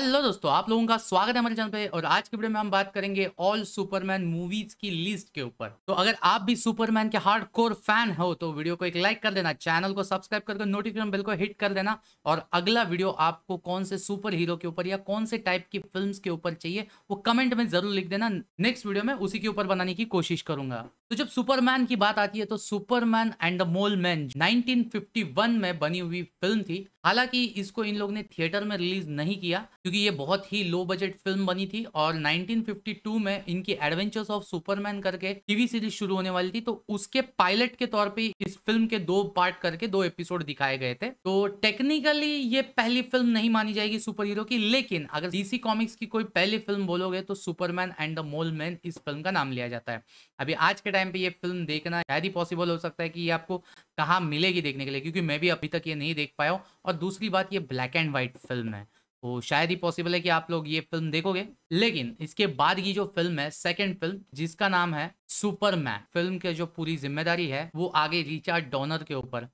hello दोस्तों आप लोगों का स्वागत है हमारे चैनल पे और आज के वीडियो में हम बात करेंगे ऑल सुपरमैन मूवीज की लिस्ट के ऊपर तो अगर आप भी सुपरमैन के हार्डकोर फैन हो तो वीडियो को एक लाइक कर देना चैनल को सब्सक्राइब करके नोटिफिकेशन बिल को हिट कर देना और अगला वीडियो आपको कौन से सुपर हीरो के ऊपर या कौन से टाइप की फिल्म के ऊपर चाहिए वो कमेंट में जरूर लिख देना नेक्स्ट वीडियो में उसी के ऊपर बनाने की कोशिश करूंगा तो जब सुपरमैन की बात आती है तो Superman and the Mole Man 1951 में बनी हुई फिल्म थी हालांकि इसको इन लोग ने थिएटर में रिलीज नहीं किया क्योंकि ये बहुत ही लो बजट फिल्म बनी थी और 1952 में इनकी एडवेंचर्स ऑफ सुपरमैन करके टीवी सीरीज शुरू होने वाली थी तो उसके पायलट के तौर पे इस फिल्म के दो पार्ट करके दो एपिसोड दिखाए गए थे तो टेक्निकली ये पहली फिल्म नहीं मानी जाएगी सुपर हीरो की लेकिन अगर डीसी कॉमिक्स की कोई पहली फिल्म बोलोगे तो Superman and the Mole Man इस फिल्म का नाम लिया जाता है अभी आज के टाइम पे ये फिल्म देखना शायद ही पॉसिबल हो सकता है कि ये आपको कहाँ मिलेगी देखने के लिए क्योंकि मैं भी अभी तक ये नहीं देख पाया हूँ और दूसरी बात ये ब्लैक एंड व्हाइट फिल्म है तो शायद ही पॉसिबल है कि आप लोग ये फिल्म देखोगे लेकिन इसके बाद की जो फिल्म है सेकेंड फिल्म जिसका नाम है सुपरमैन फिल्म के जो पूरी जिम्मेदारी है वो आगे रिचार्ड डोनर के ऊपर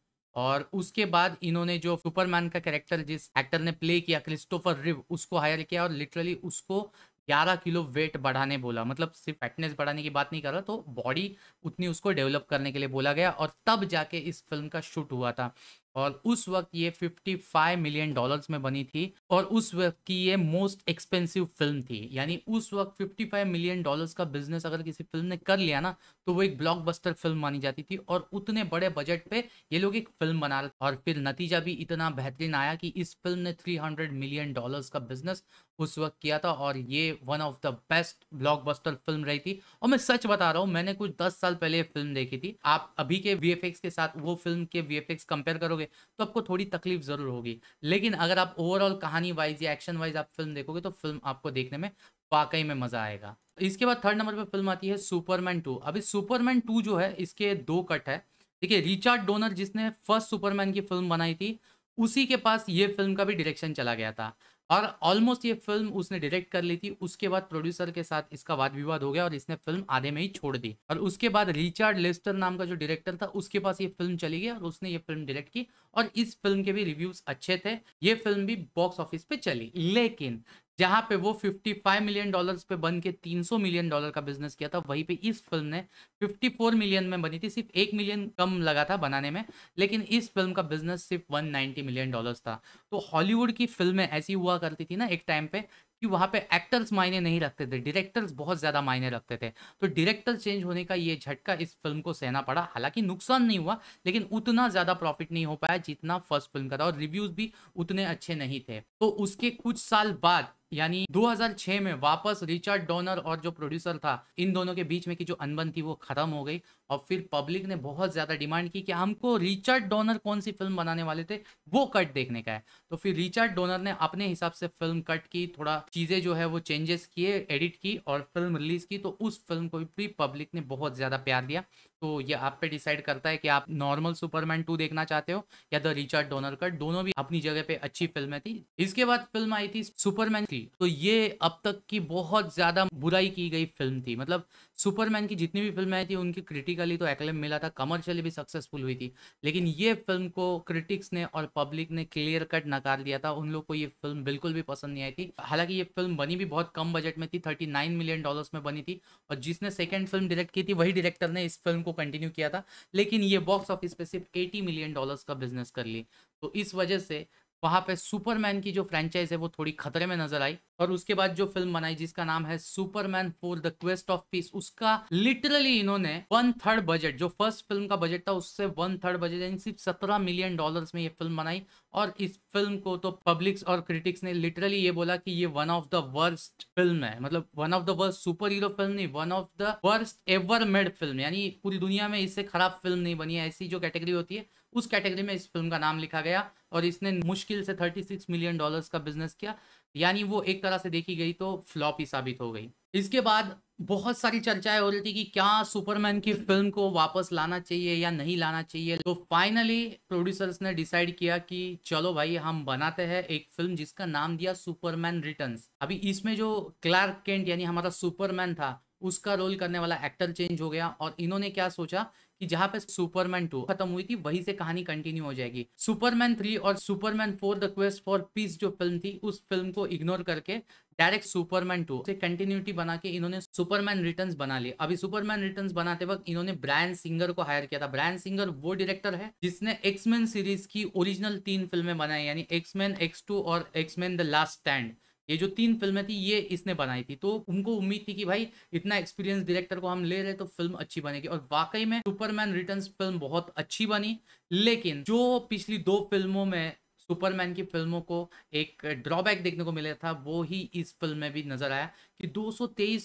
और उसके बाद इन्होंने जो सुपरमैन का कैरेक्टर जिस एक्टर ने प्ले किया क्रिस्टोफर रिव उसको हायर किया और लिटरली उसको ग्यारह किलो वेट बढ़ाने बोला मतलब सिर्फ फैटनेस बढ़ाने की बात नहीं कर रहा तो बॉडी उतनी उसको डेवलप करने के लिए बोला गया और तब जाके इस फिल्म का शूट हुआ था और उस वक्त ये 55 मिलियन डॉलर्स में बनी थी और उस वक्त की ये मोस्ट एक्सपेंसिव फिल्म थी यानी उस वक्त 55 मिलियन डॉलर्स का बिजनेस अगर किसी फिल्म ने कर लिया ना तो वो एक ब्लॉकबस्टर फिल्म मानी जाती थी और उतने बड़े बजट पे ये लोग एक फिल्म बना रहे और फिर नतीजा भी इतना बेहतरीन आया कि इस फिल्म ने थ्री मिलियन डॉलर्स का बिजनेस उस वक्त किया था और ये one of the best blockbuster film रही थी और मैं सच बता रहा हूँ मैंने कुछ दस साल पहले फिल्म देखी थी आप अभी के वी के साथ वो फिल्म के वी कंपेयर करोगे देखोगे तो आपको थोड़ी तकलीफ ज़रूर होगी लेकिन अगर आप ओवरऑल कहानी वाइज या एक्शन वाइज आप फिल्म देखोगे तो फिल्म आपको देखने में वाकई में मज़ा आएगा इसके बाद थर्ड नंबर पर फिल्म आती है सुपरमैन टू अभी सुपरमैन टू जो है इसके दो कट है देखिए रिचार्ड डोनर जिसने फर्स्ट सुपरमैन की फिल्म बनाई थी उसी के पास ये फिल्म का भी डायरेक्शन चला गया था और ऑलमोस्ट ये फिल्म उसने डायरेक्ट कर ली थी उसके बाद प्रोड्यूसर के साथ इसका वाद विवाद हो गया और इसने फिल्म आधे में ही छोड़ दी और उसके बाद रिचर्ड लेस्टर नाम का जो डायरेक्टर था उसके पास ये फिल्म चली गई और उसने ये फिल्म डायरेक्ट की और इस फिल्म के भी रिव्यूज अच्छे थे ये फिल्म भी बॉक्स ऑफिस पे चली लेकिन जहां पे वो 55 मिलियन डॉलर्स पे बन के 300 मिलियन डॉलर का बिजनेस किया था वहीं पे इस फिल्म ने 54 मिलियन में बनी थी सिर्फ एक मिलियन कम लगा था बनाने में लेकिन इस फिल्म का बिजनेस सिर्फ 190 मिलियन डॉलर्स था तो हॉलीवुड की फिल्में ऐसी हुआ करती थी ना एक टाइम पे कि वहाँ पे एक्टर्स मायने नहीं रखते थे डायरेक्टर्स बहुत ज़्यादा मायने रखते थे तो डायरेक्टर चेंज होने का ये झटका इस फिल्म को सहना पड़ा हालांकि नुकसान नहीं हुआ लेकिन उतना ज़्यादा प्रॉफिट नहीं हो पाया जितना फर्स्ट फिल्म का था और रिव्यूज़ भी उतने अच्छे नहीं थे तो उसके कुछ साल बाद यानी 2006 में वापस रिचर्ड डोनर और जो प्रोड्यूसर था इन दोनों के बीच में की जो अनबन थी वो खत्म हो गई और फिर पब्लिक ने बहुत ज़्यादा डिमांड की कि हमको रिचर्ड डोनर कौन सी फिल्म बनाने वाले थे वो कट देखने का है तो फिर रिचर्ड डोनर ने अपने हिसाब से फिल्म कट की थोड़ा चीज़ें जो है वो चेंजेस किए एडिट की और फिल्म रिलीज़ की तो उस फिल्म को भी पब्लिक ने बहुत ज़्यादा प्यार दिया तो ये आप पे डिसाइड करता है कि आप नॉर्मल सुपरमैन टू देखना चाहते हो या द रिचर्ड डोनर कट दोनों भी अपनी जगह पे अच्छी फिल्म थी इसके बाद फिल्म आई थी सुपरमैन की तो ये अब तक की बहुत ज्यादा बुराई की गई फिल्म थी मतलब सुपरमैन की जितनी भी फिल्म आई थी उनकी क्रिटिकली तो एक्लेम मिला था कमर्शियली भी सक्सेसफुल हुई थी लेकिन ये फिल्म को क्रिटिक्स ने और पब्लिक ने क्लियर कट नकार दिया था उन लोग को ये फिल्म बिल्कुल भी पसंद नहीं आई थी हालांकि ये फिल्म बनी भी बहुत कम बजट में थी थर्टी मिलियन डॉलर में बनी थी और जिसने सेकेंड फिल्म डायरेक्ट की थी वही डायरेक्टर ने इस फिल्म को कंटिन्यू किया था लेकिन ये बॉक्स ऑफिस पे सिर्फ एटी मिलियन डॉलर्स का बिजनेस कर ली तो इस वजह से वहाँ पे सुपरमैन की जो फ्रेंचाइज है वो थोड़ी खतरे में नजर आई और उसके बाद जो फिल्म बनाई जिसका नाम है Superman for the Quest of Peace उसका लिटरली इन्होंने वन थर्ड बजट जो फर्स्ट फिल्म का बजट था उससे वन थर्ड बजट यानी सिर्फ सत्रह मिलियन डॉलर्स में ये फिल्म बनाई और इस फिल्म को तो पब्लिक्स और क्रिटिक्स ने लिटरली ये बोला कि ये one of the worst film है मतलब one of the worst superhero film नहीं one of the worst ever made film यानी पूरी दुनिया में इससे खराब फिल्म नहीं बनी है ऐसी जो कैटेगरी होती है उस कैटेगरी में इस फिल्म का नाम लिखा गया और इसने मुश्किल से 36 मिलियन डॉलर्स का बिजनेस किया यानी वो एक तरह से देखी गई तो फ्लॉप ही साबित हो गई इसके बाद बहुत सारी चर्चाएं हो रही थी कि क्या सुपरमैन की फिल्म को वापस लाना चाहिए या नहीं लाना चाहिए तो फाइनली प्रोड्यूसर्स ने डिसाइड किया कि चलो भाई हम बनाते हैं एक फिल्म जिसका नाम दिया सुपरमैन रिटर्न्स अभी इसमें जो क्लार्क केंट यानी हमारा सुपरमैन था उसका रोल करने वाला एक्टर चेंज हो गया और इन्होंने क्या सोचा कि जहां पे सुपरमैन टू खत्म हुई थी वहीं से कहानी कंटिन्यू हो जाएगी सुपरमैन थ्री और Superman four the Quest for Peace जो फिल्म थी उस फिल्म को इग्नोर करके डायरेक्ट सुपरमैन टू से कंटिन्यूटी बना के इन्होंने सुपरमैन रिटर्न्स बना लिए अभी सुपरमैन रिटर्न्स बनाते वक्त इन्होंने ब्रायन सिंगर को हायर किया था ब्रायन सिंगर वो डायरेक्टर है जिसने एक्समैन सीरीज की ओरिजिनल तीन फिल्में बनाई यानी एक्समैन एक्स टू और एक्समैन द लास्ट स्टैंड ये जो तीन फिल्में थी ये इसने बनाई थी तो उनको उम्मीद थी कि भाई इतना एक्सपीरियंस डायरेक्टर को हम ले रहे तो फिल्म अच्छी बनेगी और वाकई में सुपरमैन रिटर्न्स फिल्म बहुत अच्छी बनी लेकिन जो पिछली दो फिल्मों में सुपरमैन की फिल्मों को एक ड्रॉबैक देखने को मिला था वो ही इस फिल्म में भी नजर आया कि दो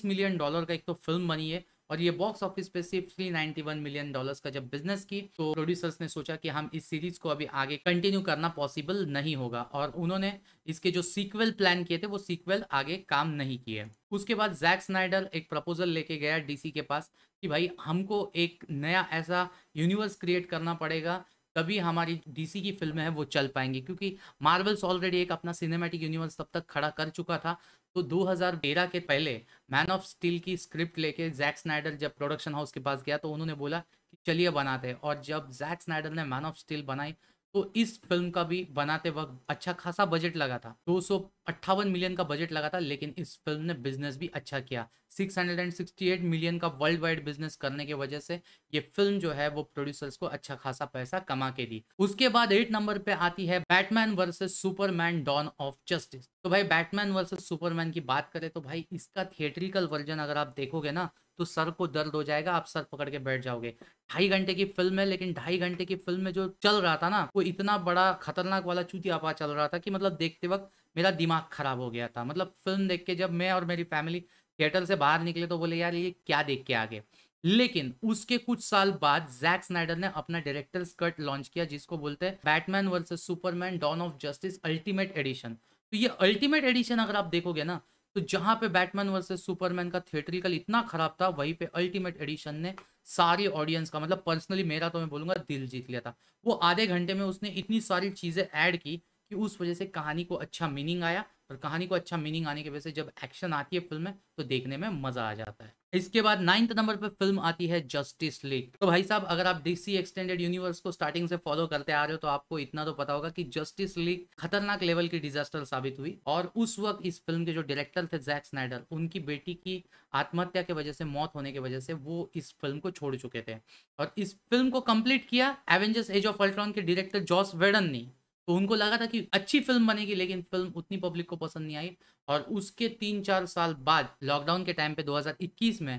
मिलियन डॉलर का एक तो फिल्म बनी है और ये बॉक्स ऑफिस पे सिर्फ वन मिलियन डॉलर्स का जब बिजनेस की तो प्रोड्यूसर्स ने सोचा कि हम इस सीरीज को अभी आगे कंटिन्यू करना पॉसिबल नहीं होगा और उन्होंने इसके जो सीक्वल प्लान किए थे वो सीक्वल आगे काम नहीं किए उसके बाद जैक स्नाइडर एक प्रपोजल लेके गया डीसी के पास कि भाई हमको एक नया ऐसा यूनिवर्स क्रिएट करना पड़ेगा तभी हमारी डीसी की फिल्में हैं वो चल पाएंगी क्योंकि मार्वल्स ऑलरेडी एक अपना सिनेमैटिक यूनिवर्स तब तक खड़ा कर चुका था तो 2013 के पहले मैन ऑफ स्टील की स्क्रिप्ट लेके जैक स्नाइडर जब प्रोडक्शन हाउस के पास गया तो उन्होंने बोला कि चलिए बनाते और जब जैक स्नाइडर ने मैन ऑफ स्टील बनाई तो इस फिल्म का भी बनाते वक्त अच्छा खासा बजट लगा था दो मिलियन का बजट लगा था लेकिन इस फिल्म ने बिजनेस भी अच्छा किया 668 मिलियन का वर्ल्ड वाइड बिजनेस करने की वजह से ये फिल्म जो है वो प्रोड्यूसर्स को अच्छा खासा पैसा कमा के दी उसके बाद एट नंबर पे आती है Batman versus Superman Dawn of Justice तो भाई बैटमैन वर्सेज सुपरमैन की बात करें तो भाई इसका थिएटरिकल वर्जन अगर आप देखोगे ना तो सर को दर्द हो जाएगा आप सर पकड़ के बैठ जाओगे ढाई घंटे की फिल्म है लेकिन ढाई घंटे की फिल्म में जो चल रहा था ना वो इतना बड़ा खतरनाक वाला चूती आपा चल रहा था कि मतलब देखते वक्त मेरा दिमाग खराब हो गया था मतलब फिल्म देख के जब मैं और मेरी फैमिली थिएटर से बाहर निकले तो बोले यार ये क्या देख के आगे लेकिन उसके कुछ साल बाद जैक स्नाइडर ने अपना डायरेक्टर स्कर्ट लॉन्च किया जिसको बोलते हैं Batman versus Superman Dawn of Justice ultimate edition तो ये अल्टीमेट एडिशन अगर आप देखोगे ना तो जहां पे बैटमैन वर्सेस सुपरमैन का थिएटरिकल इतना खराब था वहीं पे अल्टीमेट एडिशन ने सारी ऑडियंस का मतलब पर्सनली मेरा तो मैं बोलूंगा दिल जीत लिया था वो आधे घंटे में उसने इतनी सारी चीजें ऐड की कि उस वजह से कहानी को अच्छा मीनिंग आया और कहानी को अच्छा मीनिंग आने की वजह से जब एक्शन आती है फिल्म में तो देखने में मजा आ जाता है इसके बाद नाइन्थ नंबर पर फिल्म आती है जस्टिस लीग तो भाई साहब अगर आप डीसी एक्सटेंडेड यूनिवर्स को स्टार्टिंग से फॉलो करते आ रहे हो तो आपको इतना तो पता होगा कि जस्टिस लीग खतरनाक लेवल की डिजास्टर साबित हुई और उस वक्त इस फिल्म के जो डायरेक्टर थे जैक स्नाइडर उनकी बेटी की आत्महत्या की वजह से मौत होने की वजह से वो इस फिल्म को छोड़ चुके थे और इस फिल्म को कंप्लीट किया एवेंजर्स एज ऑफ अल्ट्रॉन के डायरेक्टर जॉस वेडन ने तो उनको लगा था कि अच्छी फिल्म बनेगी लेकिन फिल्म उतनी पब्लिक को पसंद नहीं आई और उसके तीन चार साल बाद लॉकडाउन के टाइम पे 2021 में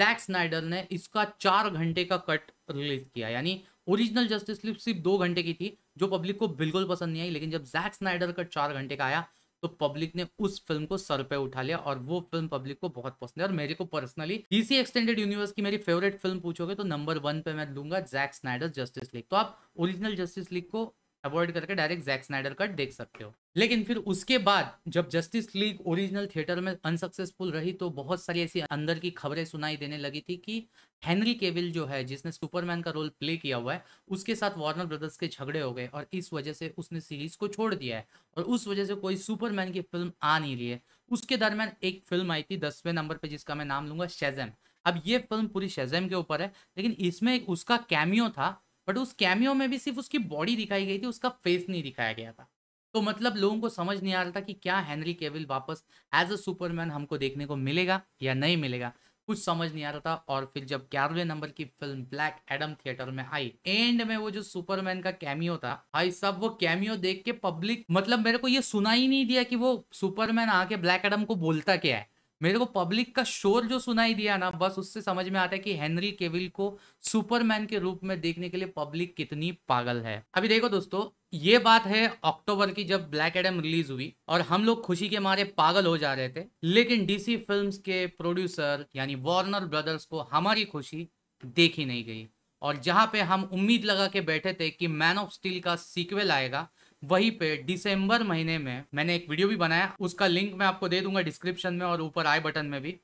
जैक स्नाइडर ने इसका चार घंटे का कट रिलीज किया यानी ओरिजिनल जस्टिस लीग सिर्फ दो घंटे की थी जो पब्लिक को बिल्कुल पसंद नहीं आई लेकिन जब जैक स्नाइडर कट चार घंटे का आया तो पब्लिक ने उस फिल्म को सर पे उठा लिया और वो फिल्म पब्लिक को बहुत पसंद है और मेरे को पर्सनली डीसी एक्सटेंडेड यूनिवर्स की मेरी फेवरेट फिल्म पूछोगे तो नंबर वन पे मैं लूंगा जैक स्नाइडर जस्टिस लीग तो आप ओरिजिनल जस्टिस लीग को अवॉइड करके डायरेक्ट जैक स्नाइडर कट देख सकते हो लेकिन फिर उसके बाद जब जस्टिस लीग ओरिजिनल थिएटर में अनसक्सेसफुल रही तो बहुत सारी ऐसी अंदर की खबरें सुनाई देने लगी थी कि हेनरी केविल जो है जिसने सुपरमैन का रोल प्ले किया हुआ है उसके साथ वार्नर ब्रदर्स के झगड़े हो गए और इस वजह से उसने सीरीज को छोड़ दिया है और उस वजह से कोई सुपरमैन की फिल्म आ नहीं रही है उसके दरमियान एक फिल्म आई थी दसवें नंबर पर जिसका मैं नाम लूंगा शेजम अब ये फिल्म पूरी शेजम के ऊपर है लेकिन इसमें उसका कैमियो था बट उस कैमियो में भी सिर्फ उसकी बॉडी दिखाई गई थी उसका फेस नहीं दिखाया गया था तो मतलब लोगों को समझ नहीं आ रहा था कि क्या हैनरी केविल वापस एज अ सुपरमैन हमको देखने को मिलेगा या नहीं मिलेगा कुछ समझ नहीं आ रहा था और फिर जब ग्यारहवें नंबर की फिल्म ब्लैक एडम थिएटर में आई एंड में वो जो सुपरमैन का कैमियो था भाई सब वो कैमियो देख के पब्लिक मतलब मेरे को ये सुना ही नहीं दिया कि वो सुपरमैन आके ब्लैक एडम को बोलता क्या है मेरे को पब्लिक का शोर जो सुनाई दिया ना बस उससे समझ में आता है कि हेनरी केविल को सुपरमैन के रूप में देखने के लिए पब्लिक कितनी पागल है अभी देखो दोस्तों ये बात है अक्टूबर की जब ब्लैक एडम रिलीज हुई और हम लोग खुशी के मारे पागल हो जा रहे थे लेकिन डीसी फिल्म्स के प्रोड्यूसर यानी वार्नर ब्रदर्स को हमारी खुशी देखी नहीं गई और जहां पे हम उम्मीद लगा के बैठे थे कि मैन ऑफ स्टील का सीक्वेल आएगा वहीं पे दिसंबर महीने में मैंने एक वीडियो भी बनाया उसका लिंक मैं आपको दे दूंगा डिस्क्रिप्शन में और ऊपर आई बटन में भी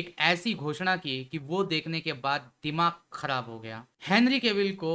एक ऐसी घोषणा की कि वो देखने के बाद दिमाग खराब हो गया हेनरी केविल को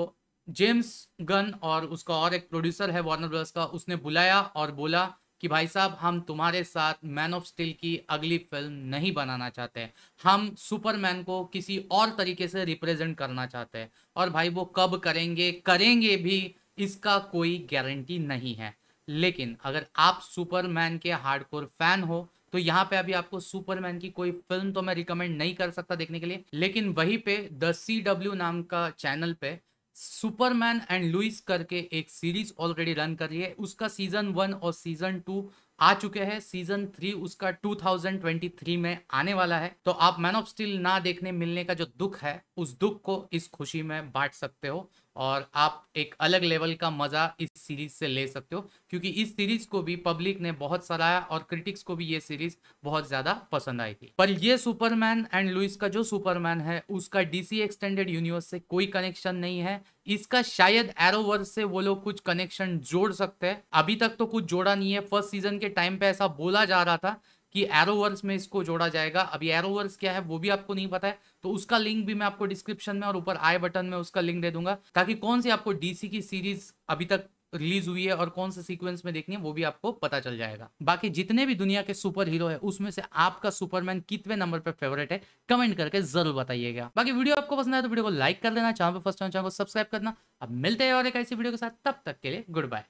जेम्स गन और उसका और एक प्रोड्यूसर है वार्नर ब्रदर्स का उसने बुलाया और बोला कि भाई साहब हम तुम्हारे साथ मैन ऑफ स्टील की अगली फिल्म नहीं बनाना चाहते हम सुपरमैन को किसी और तरीके से रिप्रेजेंट करना चाहते हैं और भाई वो कब करेंगे करेंगे भी इसका कोई गारंटी नहीं है लेकिन अगर आप सुपरमैन के हार्डकोर फैन हो तो यहाँ पे अभी आपको सुपरमैन की कोई फिल्म तो मैं रिकमेंड नहीं कर सकता देखने के लिए लेकिन वहीं पे द सी डब्ल्यू नाम का चैनल पे सुपरमैन एंड लुइस करके एक सीरीज ऑलरेडी रन कर रही है उसका सीजन वन और सीजन टू आ चुके हैं सीजन थ्री उसका 2023 में आने वाला है तो आप मैन ऑफ स्टील ना देखने मिलने का जो दुख है उस दुख को इस खुशी में बांट सकते हो और आप एक अलग लेवल का मज़ा इस सीरीज़ से ले सकते हो क्योंकि इस सीरीज़ को भी पब्लिक ने बहुत सराहा और क्रिटिक्स को भी ये सीरीज़ बहुत ज़्यादा पसंद आई थी पर ये सुपरमैन एंड लुइस का जो सुपरमैन है उसका डीसी एक्सटेंडेड यूनिवर्स से कोई कनेक्शन नहीं है इसका शायद एरोवर्स से वो लोग कुछ कनेक्शन जोड़ सकते हैं अभी तक तो कुछ जोड़ा नहीं है फर्स्ट सीजन के टाइम पे ऐसा बोला जा रहा था कि एरोवर्स में इसको जोड़ा जाएगा अभी एरोवर्स क्या है वो भी आपको नहीं पता है तो उसका लिंक भी मैं आपको डिस्क्रिप्शन में और ऊपर आई बटन में उसका लिंक दे दूंगा ताकि कौन सी आपको डीसी की सीरीज अभी तक रिलीज हुई है और कौन से सीक्वेंस में देखनी है वो भी आपको पता चल जाएगा बाकी जितने भी दुनिया के सुपर हीरो है उसमें से आपका सुपरमैन कितने नंबर पर फेवरेट है कमेंट करके जरूर बताइएगा बाकी वीडियो आपको पसंद आए तो वीडियो को लाइक कर देना चैनल पर फर्स्ट चैनल को सब्सक्राइब करना अब मिलते हैं और एक ऐसी वीडियो के साथ तब तक के लिए गुड बाय